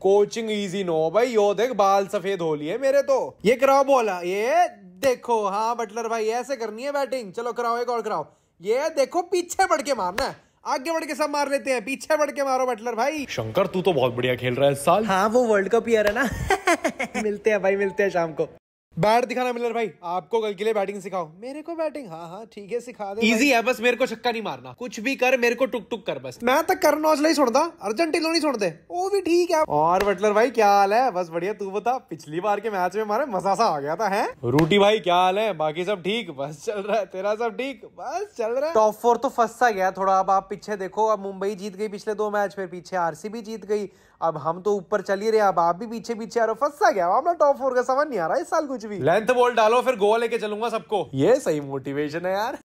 coaching easy no भाई यो देख बाल सफेद हो लिए मेरे तो ये कराओ बोला ये देखो हाँ बटलर भाई ऐसे करनी है बैटिंग चलो कराओ एक और कराओ ये देखो पीछे बढ़ के मारना है आगे बढ़ के सब मार लेते हैं पीछे बढ़ के मारो बटलर भाई शंकर तू तो बहुत बढ़िया खेल रहा है साल हाँ वो वर्ल्ड कप ही है ना मिलते हैं भाई मिलते हैं शाम को बैट दिखाना मिलर भाई आपको कल के लिए बैटिंग सिखाओ मेरे को बैटिंग हाँ हाँ ठीक है सिखा दे इजी है बस मेरे को छक्का नहीं मारना कुछ भी कर मेरे को टुक टुक कर बस मैं तक तो कर नौजला ही छोड़ता अर्जेंटिलो नहीं छोड़ते वो भी ठीक है और बटलर भाई क्या हाल है बस बढ़िया तू बता पिछली बार के मैच में हमारे मजा सा आ गया था है रूटी भाई क्या हाल है बाकी सब ठीक बस चल रहा है तेरा सब ठीक बस चल रहा है टॉप फोर तो फंस सा गया थोड़ा अब आप पीछे देखो अब मुंबई जीत गई पिछले दो मैच फिर पीछे आरसीबी जीत गई अब हम तो ऊपर चल ही रहे अब आप भी पीछे पीछे आ रहे हो सा गया मामला टॉप फोर का समझ नहीं आ रहा इस साल कुछ कुछ भी लेंथ बॉल डालो फिर गोवा लेके चलूंगा सबको ये सही मोटिवेशन है यार